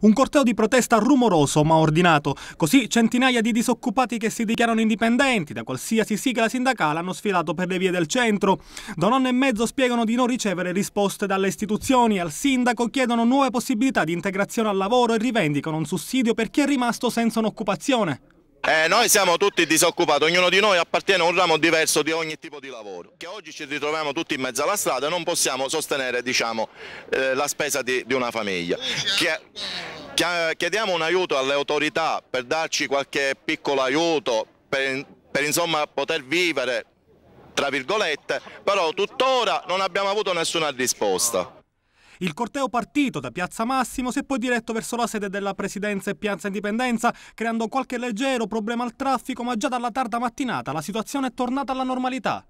Un corteo di protesta rumoroso ma ordinato, così centinaia di disoccupati che si dichiarano indipendenti da qualsiasi sigla sindacale hanno sfilato per le vie del centro. Da un anno e mezzo spiegano di non ricevere risposte dalle istituzioni, al sindaco chiedono nuove possibilità di integrazione al lavoro e rivendicano un sussidio per chi è rimasto senza un'occupazione. Eh, noi siamo tutti disoccupati, ognuno di noi appartiene a un ramo diverso di ogni tipo di lavoro. Che oggi ci ritroviamo tutti in mezzo alla strada e non possiamo sostenere diciamo, eh, la spesa di, di una famiglia. Che... Chiediamo un aiuto alle autorità per darci qualche piccolo aiuto per, per insomma, poter vivere, tra virgolette, però tuttora non abbiamo avuto nessuna risposta. Il corteo partito da Piazza Massimo si è poi diretto verso la sede della Presidenza e Piazza Indipendenza, creando qualche leggero problema al traffico, ma già dalla tarda mattinata la situazione è tornata alla normalità.